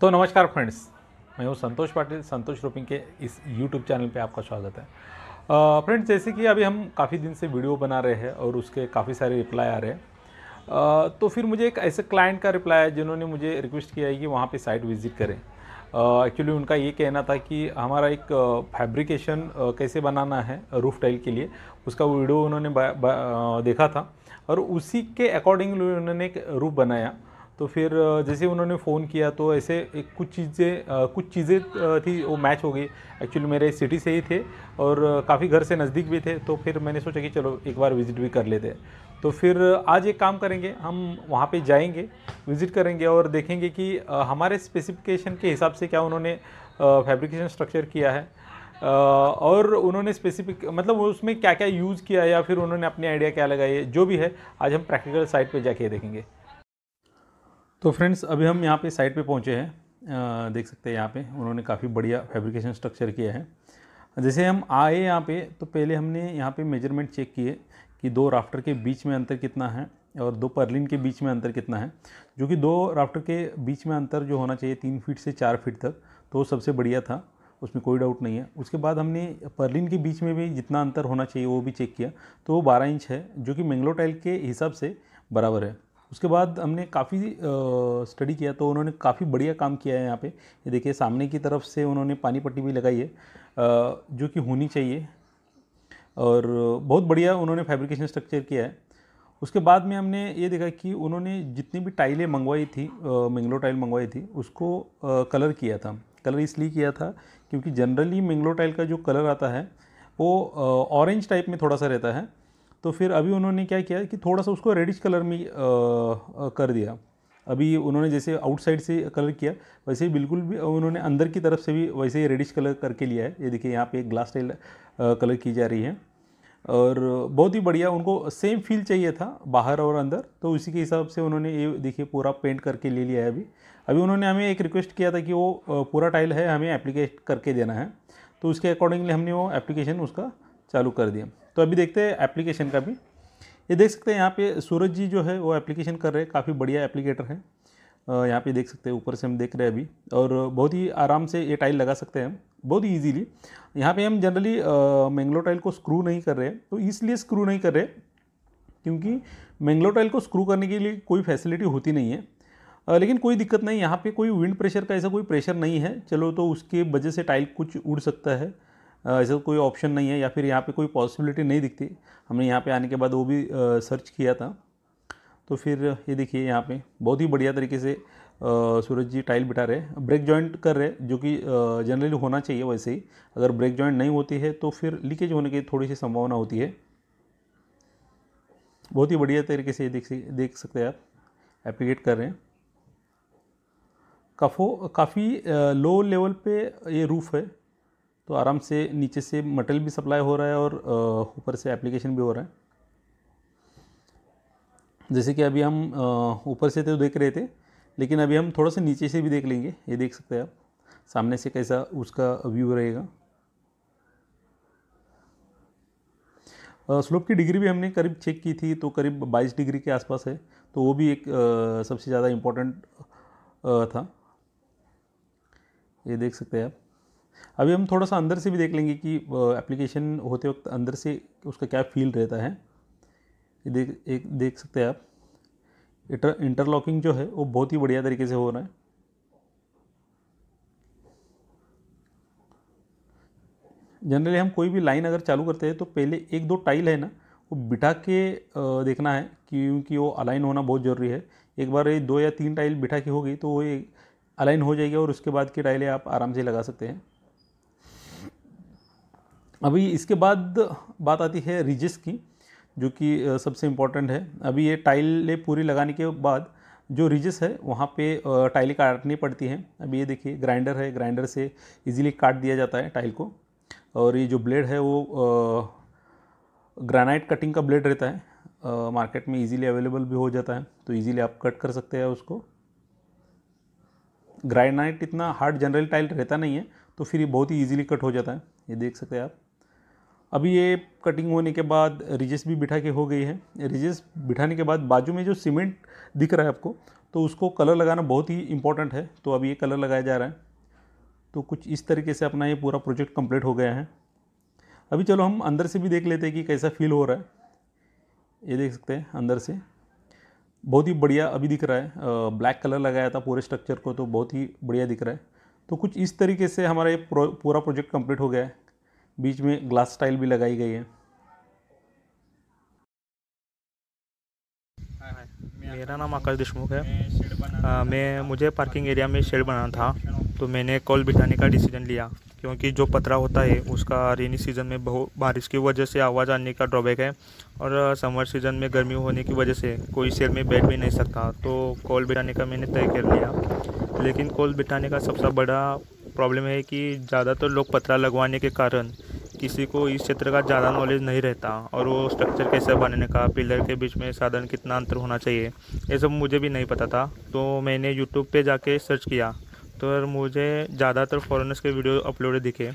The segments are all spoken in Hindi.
तो नमस्कार फ्रेंड्स मैं हूँ संतोष पाटिल संतोष रूपिंग के इस यूट्यूब चैनल पे आपका स्वागत है फ्रेंड्स जैसे कि अभी हम काफ़ी दिन से वीडियो बना रहे हैं और उसके काफ़ी सारे रिप्लाई आ रहे हैं uh, तो फिर मुझे एक ऐसे क्लाइंट का रिप्लाई है जिन्होंने मुझे रिक्वेस्ट किया है कि वहाँ पे साइट विजिट करें एक्चुअली uh, उनका ये कहना था कि हमारा एक फैब्रिकेशन uh, uh, कैसे बनाना है रूफ टाइल के लिए उसका वीडियो उन्होंने देखा था और उसी के अकॉर्डिंगली उन्होंने एक रूफ बनाया तो फिर जैसे उन्होंने फ़ोन किया तो ऐसे एक कुछ चीज़ें कुछ चीज़ें थी वो मैच हो गई एक्चुअली मेरे सिटी से ही थे और काफ़ी घर से नज़दीक भी थे तो फिर मैंने सोचा कि चलो एक बार विज़िट भी कर लेते तो फिर आज एक काम करेंगे हम वहाँ पे जाएंगे विज़िट करेंगे और देखेंगे कि हमारे स्पेसिफिकेशन के हिसाब से क्या उन्होंने फैब्रिकेशन स्ट्रक्चर किया है और उन्होंने स्पेसिफिक मतलब उसमें क्या क्या यूज़ किया या फिर उन्होंने अपने आइडिया क्या लगाए जो भी है आज हम प्रैक्टिकल साइट पर जाके देखेंगे तो फ्रेंड्स अभी हम यहाँ पे साइट पे पहुँचे हैं देख सकते हैं यहाँ पे उन्होंने काफ़ी बढ़िया फैब्रिकेशन स्ट्रक्चर किया है जैसे हम आए यहाँ पे तो पहले हमने यहाँ पे मेजरमेंट चेक किए कि दो राफ्टर के बीच में अंतर कितना है और दो पर्लिन के बीच में अंतर कितना है जो कि दो राफ्टर के बीच में अंतर जो होना चाहिए तीन फीट से चार फीट तक तो सबसे बढ़िया था उसमें कोई डाउट नहीं है उसके बाद हमने पर्लिन के बीच में भी जितना अंतर होना चाहिए वो भी चेक किया तो वो बारह इंच है जो कि मैंगलो टाइल के हिसाब से बराबर है उसके बाद हमने काफ़ी स्टडी किया तो उन्होंने काफ़ी बढ़िया काम किया है यहाँ पे ये देखिए सामने की तरफ से उन्होंने पानी पट्टी भी लगाई है जो कि होनी चाहिए और बहुत बढ़िया उन्होंने फैब्रिकेशन स्ट्रक्चर किया है उसके बाद में हमने ये देखा कि उन्होंने जितनी भी टाइलें मंगवाई थी मैंगलो टाइल मंगवाई थी उसको कलर किया था कलर इसलिए किया था क्योंकि जनरली मैंगलो टाइल का जो कलर आता है वो ऑरेंज टाइप में थोड़ा सा रहता है तो फिर अभी उन्होंने क्या किया कि थोड़ा सा उसको रेडिश कलर में आ, आ, कर दिया अभी उन्होंने जैसे आउटसाइड से कलर किया वैसे ही बिल्कुल भी उन्होंने अंदर की तरफ से भी वैसे ही रेडिश कलर करके लिया है ये देखिए यहाँ पे एक ग्लास स्टाइल कलर की जा रही है और बहुत ही बढ़िया उनको सेम फील चाहिए था बाहर और अंदर तो उसी के हिसाब से उन्होंने ये देखिए पूरा पेंट करके ले लिया है अभी अभी उन्होंने हमें एक रिक्वेस्ट किया था कि वो पूरा टाइल है हमें एप्लीकेट करके देना है तो उसके अकॉर्डिंगली हमने वो एप्लीकेशन उसका चालू कर दिया तो अभी देखते हैं एप्लीकेशन का भी ये देख सकते हैं यहाँ पे सूरज जी जो है वो एप्लीकेशन कर रहे हैं काफ़ी बढ़िया एप्लीकेटर है यहाँ पे देख सकते हैं ऊपर से हम देख रहे हैं अभी और बहुत ही आराम से ये टाइल लगा सकते हैं हम बहुत ही ईजीली यहाँ पे हम जनरली मैंगलो टाइल को स्क्रू नहीं कर रहे हैं तो इसलिए स्क्रू नहीं कर रहे क्योंकि मैंगलो टाइल को स्क्रू करने के लिए कोई फैसिलिटी होती नहीं है लेकिन कोई दिक्कत नहीं यहाँ पे कोई विंड प्रेशर का ऐसा कोई प्रेशर नहीं है चलो तो उसके वजह से टाइल कुछ उड़ सकता है ऐसा कोई ऑप्शन नहीं है या फिर यहाँ पे कोई पॉसिबिलिटी नहीं दिखती हमने यहाँ पे आने के बाद वो भी सर्च किया था तो फिर ये देखिए यहाँ पे बहुत ही बढ़िया तरीके से सूरज जी टाइल बिठा रहे ब्रेक जॉइंट कर रहे जो कि जनरली होना चाहिए वैसे ही अगर ब्रेक जॉइंट नहीं होती है तो फिर लीकेज होने की थोड़ी सी संभावना होती है बहुत ही बढ़िया तरीके से देख देख सकते हैं आप एप्लीकेट कर रहे हैं काफो काफ़ी लो लेवल पे ये रूफ़ है तो आराम से नीचे से मटेरियल भी सप्लाई हो रहा है और ऊपर से एप्लीकेशन भी हो रहा है जैसे कि अभी हम ऊपर से तो देख रहे थे लेकिन अभी हम थोड़ा सा नीचे से भी देख लेंगे ये देख सकते हैं आप सामने से कैसा उसका व्यू रहेगा स्लोप की डिग्री भी हमने करीब चेक की थी तो करीब 22 डिग्री के आसपास है तो वो भी एक सबसे ज़्यादा इम्पोर्टेंट था ये देख सकते हैं आप अभी हम थोड़ा सा अंदर से भी देख लेंगे कि एप्लीकेशन होते वक्त अंदर से उसका क्या फील रहता है देख एक देख सकते हैं आप इंटर इंटरलॉकिंग जो है वो बहुत ही बढ़िया तरीके से हो रहा है जनरली हम कोई भी लाइन अगर चालू करते हैं तो पहले एक दो टाइल है ना वो बिठा के देखना है क्योंकि वो अलाइन होना बहुत ज़रूरी है एक बार ये दो या तीन टाइल बिठा के होगी तो वो अलाइन हो जाएगी और उसके बाद की टाइलें आप आराम से लगा सकते हैं अभी इसके बाद बात आती है रिजिस की जो कि सबसे इम्पॉर्टेंट है अभी ये टाइलें पूरी लगाने के बाद जो रिजिस है वहाँ पे टाइलें काटनी पड़ती हैं अभी ये देखिए ग्राइंडर है ग्राइंडर से इजीली काट दिया जाता है टाइल को और ये जो ब्लेड है वो ग्रानाइट कटिंग का ब्लेड रहता है मार्केट में इजीली अवेलेबल भी हो जाता है तो इजीली आप कट कर सकते हैं उसको ग्रानाइट इतना हार्ड जनरल टाइल रहता नहीं है तो फिर ये बहुत ही ईजिली कट हो जाता है ये देख सकते हैं आप अभी ये कटिंग होने के बाद रिजेस भी बिठा के हो गई है रिजेस बिठाने के बाद बाजू में जो सीमेंट दिख रहा है आपको तो उसको कलर लगाना बहुत ही इंपॉर्टेंट है तो अभी ये कलर लगाया जा रहा है तो कुछ इस तरीके से अपना ये पूरा प्रोजेक्ट कंप्लीट हो गया है अभी चलो हम अंदर से भी देख लेते हैं कि कैसा फील हो रहा है ये देख सकते हैं अंदर से बहुत ही बढ़िया अभी दिख रहा है ब्लैक कलर लगाया था पूरे स्ट्रक्चर को तो बहुत ही बढ़िया दिख रहा है तो कुछ इस तरीके से हमारा ये पूरा प्रोजेक्ट कंप्लीट हो गया है बीच में ग्लास टाइल भी लगाई गई है मेरा नाम आकाश देशमुख है आ, मैं मुझे पार्किंग एरिया में शेड बनाना था तो मैंने कॉल बिठाने का डिसीजन लिया क्योंकि जो पतरा होता है उसका रेनी सीज़न में बहुत बारिश की वजह से आवाज़ आने का ड्रॉबैक है और समर सीज़न में गर्मी होने की वजह से कोई शेर में बैठ भी नहीं सकता तो कॉल बिठाने का मैंने तय कर लिया लेकिन कॉल बिठाने का सबसे बड़ा प्रॉब्लम है कि ज़्यादातर तो लोग पतरा लगवाने के कारण किसी को इस क्षेत्र का ज़्यादा नॉलेज नहीं रहता और वो स्ट्रक्चर कैसे बनने का पिलर के बीच में साधन कितना अंतर होना चाहिए ये सब मुझे भी नहीं पता था तो मैंने यूट्यूब पे जाके सर्च किया तो मुझे ज़्यादातर फॉरेनर्स के वीडियो अपलोड दिखे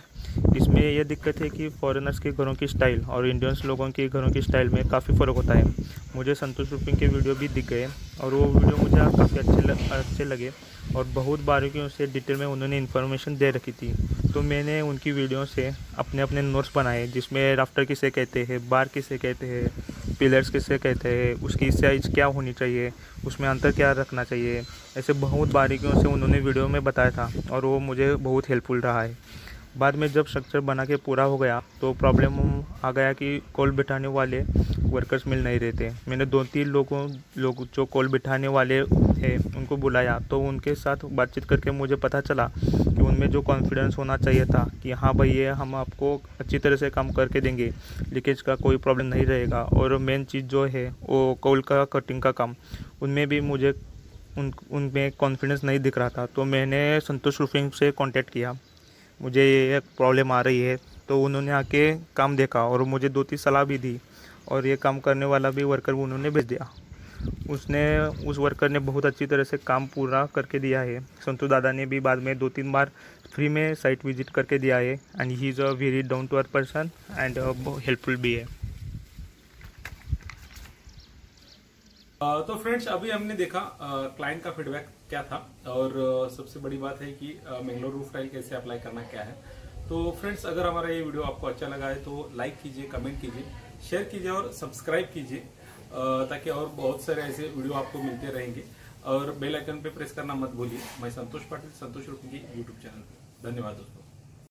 इसमें यह दिक्कत है कि फॉरेनर्स के घरों की स्टाइल और इंडियंस लोगों के घरों की स्टाइल में काफ़ी फ़र्क होता है मुझे संतोष रुपिंग के वीडियो भी दिख गए और वो वीडियो मुझे काफ़ी अच्छे लग, अच्छे लगे और बहुत बारीकियों से डिटेल में उन्होंने इन्फॉर्मेशन दे रखी थी तो मैंने उनकी वीडियो से अपने अपने नोट्स बनाए जिसमें राफ्टर किसे कहते हैं बार किसे कहते हैं पिलर्स किसे कहते हैं उसकी साइज क्या होनी चाहिए उसमें अंतर क्या रखना चाहिए ऐसे बहुत बारीकियों से उन्होंने वीडियो में बताया था और वो मुझे बहुत हेल्पफुल रहा है बाद में जब स्ट्रक्चर बना के पूरा हो गया तो प्रॉब्लम आ गया कि कोल बिठाने वाले वर्कर्स मिल नहीं रहे थे मैंने दो तीन लोगों लोग जो कोल बिठाने वाले थे उनको बुलाया तो उनके साथ बातचीत करके मुझे पता चला कि उनमें जो कॉन्फिडेंस होना चाहिए था कि हाँ भाई ये हम आपको अच्छी तरह से काम करके देंगे लीकेज का कोई प्रॉब्लम नहीं रहेगा और मेन चीज़ जो है वो कॉल का कटिंग का काम उनमें भी मुझे उन उनमें कॉन्फिडेंस नहीं दिख रहा था तो मैंने संतोष रूफिंग से कांटेक्ट किया मुझे ये प्रॉब्लम आ रही है तो उन्होंने आके काम देखा और मुझे दो तीन सलाह भी दी और ये काम करने वाला भी वर्कर उन्होंने भेज दिया उसने उस वर्कर ने बहुत अच्छी तरह से काम पूरा करके दिया है संतु दादा ने भी बाद में दो तीन बार फ्री में साइट विजिट करके दिया है and he is a very down to earth person and helpful भी है तो फ्रेंड्स अभी हमने देखा क्लाइंट का फीडबैक क्या था और सबसे बड़ी बात है कि मैंगलोर रूफ टाइल कैसे अप्लाई करना क्या है तो फ्रेंड्स अगर हमारा ये वीडियो आपको अच्छा लगा है तो लाइक कीजिए कमेंट कीजिए शेयर कीजिए और सब्सक्राइब कीजिए ताकि और बहुत सारे ऐसे वीडियो आपको मिलते रहेंगे और बेल आइकन पे प्रेस करना मत भूलिए मैं संतोष पाटिल संतोष रूप की यूट्यूब चैनल पर धन्यवाद दोस्तों